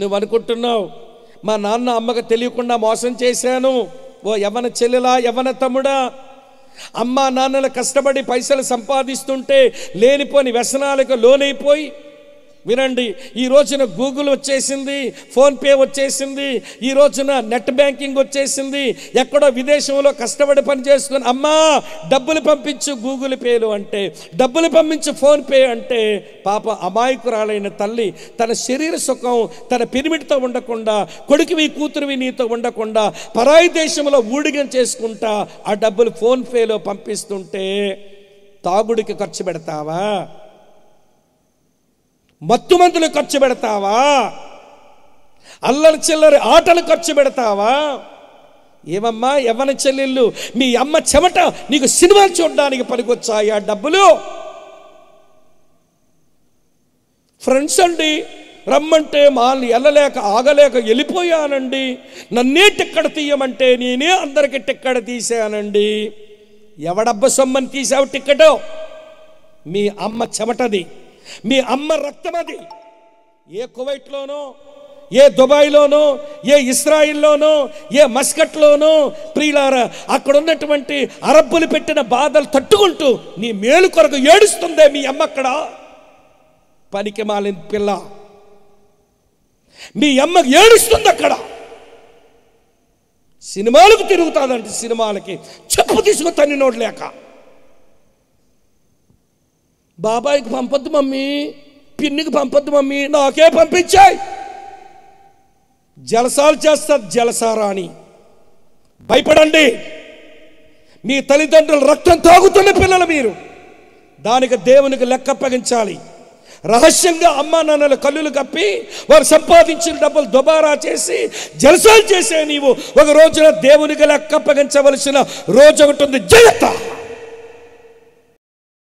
నువ్వు అనుకుంటున్నావు మా నాన్న అమ్మకు తెలియకుండా మోసం చేశాను ఓ యవన చెల్లెలా యవన తమ్ముడా అమ్మ నాన్నల కష్టపడి పైసలు సంపాదిస్తుంటే లేనిపోని వ్యసనాలకు లోనైపోయి వినండి ఈ రోజున గూగుల్ వచ్చేసింది ఫోన్పే వచ్చేసింది ఈ రోజున నెట్ బ్యాంకింగ్ వచ్చేసింది ఎక్కడో విదేశంలో కష్టపడి పని అమ్మా డబ్బులు పంపించు గూగుల్ పేలు అంటే డబ్బులు పంపించు ఫోన్పే అంటే పాప అమాయకురాలైన తల్లి తన శరీర సుఖం తన పిరిమిడితో ఉండకుండా కొడుకువి కూతురువి నీతో ఉండకుండా పరాయి దేశంలో ఊడిగం చేసుకుంటా ఆ డబ్బులు ఫోన్పేలో పంపిస్తుంటే తాగుడికి ఖర్చు పెడతావా మత్తుమంతులు ఖర్చు పెడతావా అల్లరి చిల్లరి ఆటలు ఖర్చు పెడతావా ఏమమ్మా ఎవరి చెల్లెళ్ళు మీ అమ్మ చెమట నీకు సినిమాలు చూడడానికి పనికొచ్చాయి ఆ డబ్బులు ఫ్రెండ్స్ అండి రమ్మంటే మాల్ని వెళ్ళలేక ఆగలేక వెళ్ళిపోయానండి నన్నే టిక్కడ తీయమంటే నేనే అందరికి టిక్కడ తీసానండి ఎవడబ్బ సొమ్మని తీసావు టిక్కెటో మీ అమ్మ చెమటది మీ అమ్మ రక్తం అది ఏ కువైట్లోనో ఏ దుబాయ్లోనో ఏ ఇస్రాయిల్లోనో ఏ మస్కట్లోనో ప్రియులారా అక్కడ ఉన్నటువంటి అరబ్బులు పెట్టిన బాధలు తట్టుకుంటూ నీ మేలు కొరకు ఏడుస్తుందే మీ అమ్మ అక్కడ పనికి మాలిన పిల్ల మీ అమ్మ ఏడుస్తుంది అక్కడ సినిమాలకు తిరుగుతాదంటే సినిమాలకి చెప్పు తీసుకు తన్ని నోడు లేక బాబాయికి పంపొద్దు మమ్మీ పిన్నికి పంపొద్దు మమ్మీ నాకే పంపించాయి జలసాలు చేస్తారు జలసారాణి భయపడండి మీ తల్లిదండ్రులు రక్తం తాగుతున్న పిల్లలు మీరు దానికి దేవునికి లెక్క అప్పగించాలి రహస్యంగా అమ్మా నాన్నల కళ్ళు కప్పి వారు సంపాదించిన డబ్బులు దుబారా చేసి జలసాలు చేసే నీవు ఒక రోజున దేవునికి లెక్క అప్పగించవలసిన రోజు ఒకటి ఉంది జయత